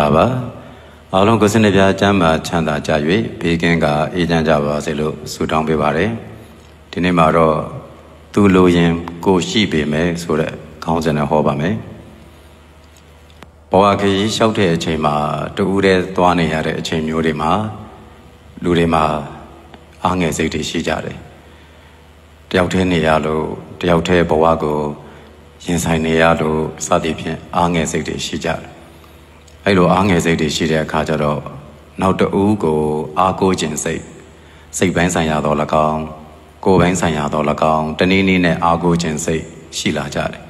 လာပါအားလုံးကိုယ်စနစ်ပြအကျမ်းမှာချမ်းသာကြ၍ဘေးကင်းက အေးချမ်းကြပါစေလို့ဆုတောင်းပေးပါတယ်ဒီနေ့မှာတော့သူလိုရင်ကိုရှိပေမယ်ဆိုတဲ့ခေါင်းစဉ်နဲ့ဟောပါမယ်ဘဝခရီးလျှောက်တဲ့အချိန်မှာတူဦးတဲ့သွားနေရတဲ့အချိန်မျိုးတွေမှာလူတွေမှာအားငယ်စိတ်တွေရှိကြတယ်တယောက်တည်းနေရလို့တယောက်တည်းဘဝကိုရင်ဆိုင်နေရလို့စသည်ဖြင့်အားငယ်စိတ်တွေရှိကြတယ်အဲ့လိုအားငယ်စိတ်တွေရှိတဲ့အခါကျတော့နောက်တဦးကို အားကိုးခြင်းစိတ်စိတ်ပိုင်းဆိုင်ရာတော့၎င်းကိုယ်ပိုင်းဆိုင်ရာတော့၎င်းတနည်းနည်းနဲ့အားကိုးခြင်းစိတ်ရှိလာကြတယ်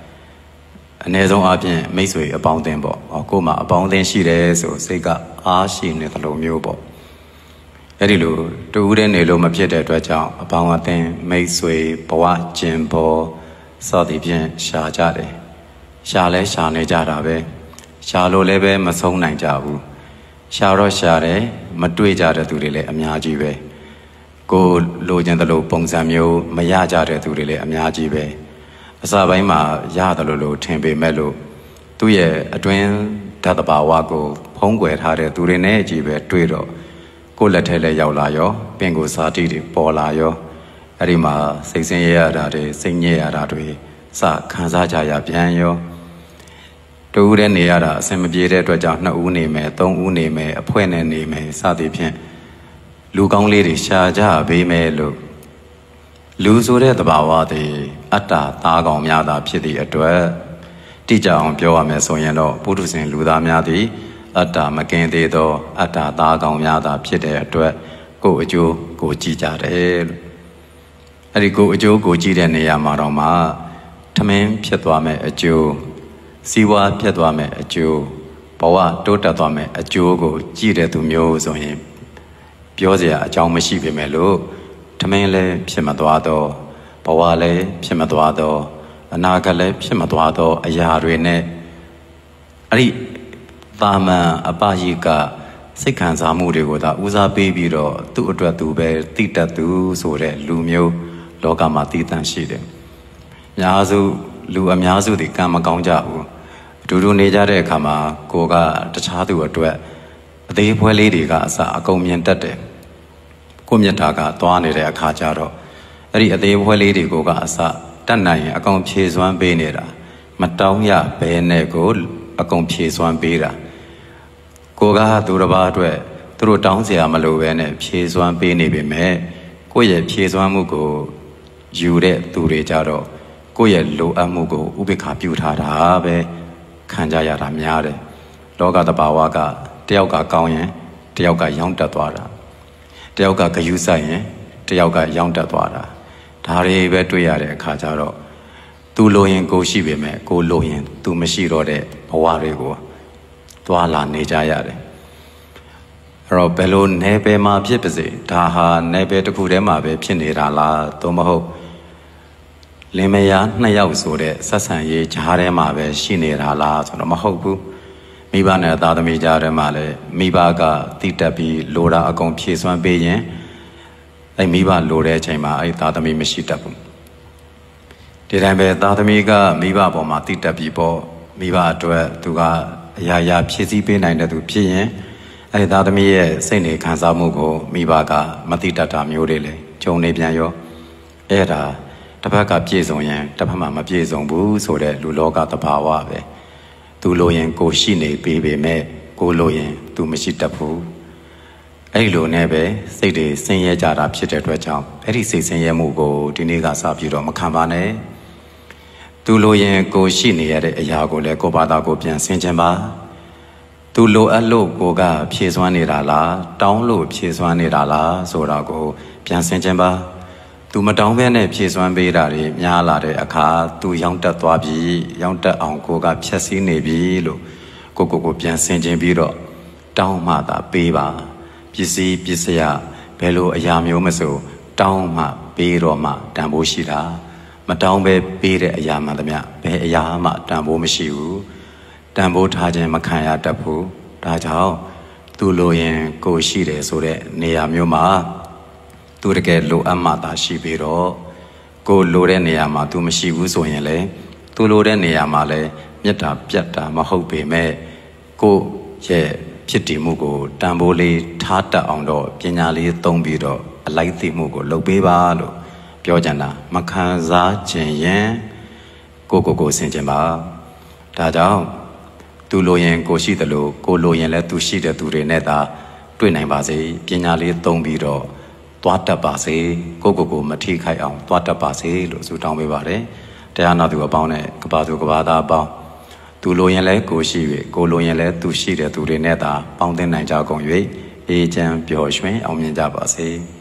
အ ਨੇ ဆုံးအပြင်မိတ်ဆွေအပေါင်းအသင်းပေါ့ကိုယ်မှာအပေါင်းအသင်းရှိတယ်ဆိုစိတ်ကအားရှိနေသလိုမျိုးပေါ့အဲ့ဒီလိုတူဦးတဲ့နေလို့မဖြစ်တဲ့အတွက်ကြောင့်အပေါင်းအသင်းမိတ်ဆွေဘဝကျင်ပေါ်စသည်ဖြင့်ရှာကြတယ်ရှာလဲရှာနေကြတာပဲ။ရှာလို့လည်းပဲမဆုံးနိုင်ကြဘူးရှာတော့ရှာတယ်မတွေ့ကြတဲ့သူတွေလည်းအများကြီးပဲကိုလိုချင်သလိုပုံစံမျိုးမရကြတဲ့သူတွေလည်းအများကြီးပဲအစပိုင်းမှာရတယ်လို့လို့ထင်ပေမဲ့လို့သူ့ရဲ့အတွင်းဓာတ်တဘာဝကို ဖုံးကွယ်ထားတဲ့သူတွေနဲ့ကြီးပဲတွေ့တော့ကိုလက်ထဲလဲရောက်လာရောပင်ကိုစာတိတွေပေါ်လာရောအဲ့ဒီမှာစိတ်ဆင်းရဲရတာတွေစိတ်ညစ်ရတာတွေစခံစားကြရပြန်ရောတူဦးတဲ့နေရတာအဆင်မပြေတဲ့အတွက်ကြောင့်နှစ်ဦးနေမယ်သုံးဦးနေမယ်အဖွဲနဲ့နေမယ်စသည်ဖြင့်လူကောင်းလေးတွေရှာကြပေးမယ်လို့လူဆိုတဲ့သဘာဝသည် အတ္တသားကောင်များသာဖြစ်သည့်အတွက်တိကျအောင်ပြောရမယ်ဆိုရင်တော့ပုထုဇဉ်လူသားများသည် အတ္တမကင်းသေးသော အတ္တသားကောင်များသာဖြစ်တဲ့အတွက်ကိုယ်အကျိုးကိုကြည့်ကြတယ်လို့အဲ့ဒီကိုယ်အကျိုးကိုကြည့်တဲ့နေရာမှာတော့မှထမင်းဖြစ်သွားမဲ့အကျိုးစီဝါပြတ်သွားမယ်အကျိုးဘဝတိုးတက်သွားမယ်အကျိုးကို ကြည့်တဲ့သူမျိုးဆိုရင်ပြောစရာအကြောင်းမရှိပေမဲ့လို့ထမင်းလည်းဖြစ်မသွားတော့ဘဝလည်းဖြစ်မသွားတော့အနာဂတ်လည်းဖြစ်မသွားတော့အရာတွေနဲ့အဲ့ဒီပါမန်အပယိကစိတ်ခံစားမှုတွေကိုသာဦးစားပေးပြီးတော့သူ့အတွက်သူပဲတိတတ်သူဆိုတဲ့လူမျိုး လောကမှာတည်တံ့ရှိတယ်။များစုလူအများစုတွေကံမကောင်းကြဘူးအတူတူနေကြတဲ့အခါမှာကိုကတခြားသူအတွက်အသေးဖွဲလေးတွေကအစအကုန်မြင်တတ်တယ်ကိုမြတ်တာကသွားနေတဲ့အခါကျတော့အဲ့ဒီအသေးဖွဲလေးတွေကိုကအစတတ်နိုင်ရင်အကုန်ဖြေစွမ်းပေးနေတာမတောင်းရဘဲနဲ့ကိုအကုန်ဖြေစွမ်းပေးတာကိုကသူတစ်ပါးအတွက်သူတို့တောင်းစရာမလိုဘဲနဲ့ဖြေစွမ်းပေးနေပေမဲ့ကိုယ့်ရဲ့ဖြေစွမ်းမှုကိုယူတဲ့သူတွေကြတော့ကိုယ့်ရဲ့လိုအပ်မှုကိုဥပေက္ခပြုထားတာပဲခံကြရတာများတယ်လောကတဘာဝကတယောက်ကကောင်းရင်တယောက်ကရောင်းတက်သွားတာတယောက်ကဂယုဆိုင်ရင်တယောက်ကရောင်းတက်သွားတာဒါတွေပဲတွေ့ရတဲ့အခါကျတော့သူလိုရင်ကိုရှိပေမဲ့ကိုလိုရင်သူမရှိတော့တဲ့ဘဝတွေကိုသွာလာနေကြရတယ်အဲ့တော့ဘယ်လို네ပဲမှာဖြစ်ပါစေဒါဟာ네ပဲတစ်ခုတည်းမှာပဲဖြစ်နေတာလားသို့မဟုတ်လင်မယားနှစ်ယောက်ဆိုတဲ့ဆက်ဆံရေးကြားထဲမှာပဲရှိနေတာလားဆိုတော့မဟုတ်ဘူးမိဘနဲ့သားသမီးကြားထဲမှာလည်းမိဘကတည်တက်ပြီးလိုတာအကုန်ဖြည့်စွမ်းပေးရင်အဲ့မိဘလိုတဲ့အချိန်မှာအဲ့သားသမီးမရှိတတ်ဘူးဒီတိုင်းပဲသားသမီးကမိဘပေါ်မှာတည်တက်ပြီးပေါ့မိဘအတွက် သူကအရာရာ ဖြည့်ဆည်းပေးနိုင်တဲ့သူဖြစ်ရင်အဲ့သားသမီးရဲ့စိတ်နေခံစားမှုကိုမိဘကမတိတတ်တာမျိုးတွေလေကြုံနေပြန်ရောအဲ့ဒါတစ်ဖက်ကပြည့်စုံရင်တစ်ဖက်မှာမပြည့်စုံဘူးဆိုတဲ့လူလောကသဘာဝပဲသူလိုရင်ကိုရှိနေပေးပေမဲ့ကိုလိုရင်သူမရှိတတ်ဘူးအဲ့လိုနဲ့ပဲစိတ်တွေဆင်းရဲကြတာဖြစ်တဲ့အတွက်ကြောင့်အဲ့ဒီစိတ်ဆင်းရဲမှုကိုဒီနေ့ကစပြုတော့မခံပါနဲ့သူလိုရင်ကိုရှိနေရတဲ့အရာကိုလည်းကိုဘာသာကိုပြန်ဆင်ခြင်ပါသူလိုအပ်လို့ကိုကဖြည့်စွမ်းနေတာလားတောင်းလို့ဖြည့်စွမ်းနေတာလားဆိုတာကိုပြန်ဆင်ခြင်ပါသူမတောင်းဘဲနဲ့ဖြည့်စွမ်းပေးတာတွေများလာတဲ့အခါသူရောင်းတက်သွားပြီရောင်းတက်အောင်ကိုကဖြက်စီးနေပြီလို့ကိုကိုကိုပြန်ဆင်ခြင်ပြီးတော့တောင်းမှသာပေးပါပစ္စည်းပစ္စယဘယ်လိုအရာမျိုးမဆိုတောင်းမှပေးတော့မှတန်ဖိုးရှိတာမတောင်းဘဲပေးတဲ့အရာမှသမျှဘယ်အရာမှတန်ဖိုးမရှိဘူးတန်ဖိုးထားခြင်းမခံရတတ်ဘူးဒါကြောင့်သူလိုရင်ကိုရှိတယ်ဆိုတဲ့နေရာမျိုးမှာသူတကယ်လိုအပ်မှသာရှိပြီးတော့ကိုလိုတဲ့နေရာမှာ तू မရှိဘူးဆိုရင်လေ तू လိုတဲ့နေရာမှာလည်းမေတ္တာပြတ်တာမဟုတ်ပေမဲ့ကိုရဲ့ဖြစ်တည်မှုကိုတန်ဖိုးလေးထားတတ်အောင်တော့ပညာလေးသုံးပြီးတော့အလိုက်သိမှုကိုလုပ်ပေးပါလို့ပြောကြတာမခံစားခြင်းရင်ကိုကိုကိုဆင်ခြင်းပါဒါကြောင့်သူလိုရင်ကိုရှိတယ်လို့ကိုလိုရင်လည်းသူရှိတဲ့သူတွေနဲ့သာတွေ့နိုင်ပါစေပညာလေးသုံးပြီးတော့သွားတတ်ပါစေကိုကိုကိုမထိခိုက်အောင်သွားတတ်ပါစေလို့ဆုတောင်းပေးပါတယ်တရားနာသူအပေါင်းနဲ့ကဘာသူကဘာသားအပေါင်းသူလိုရင်လဲကိုရှိ၍ကိုလိုရင်လဲသူရှိတဲ့သူတွေနဲ့သာပေါင်းသင်းနိုင်ကြကုန်၍အေးချမ်းပျော်ရွှင်အောင်မြင်ကြပါစေ။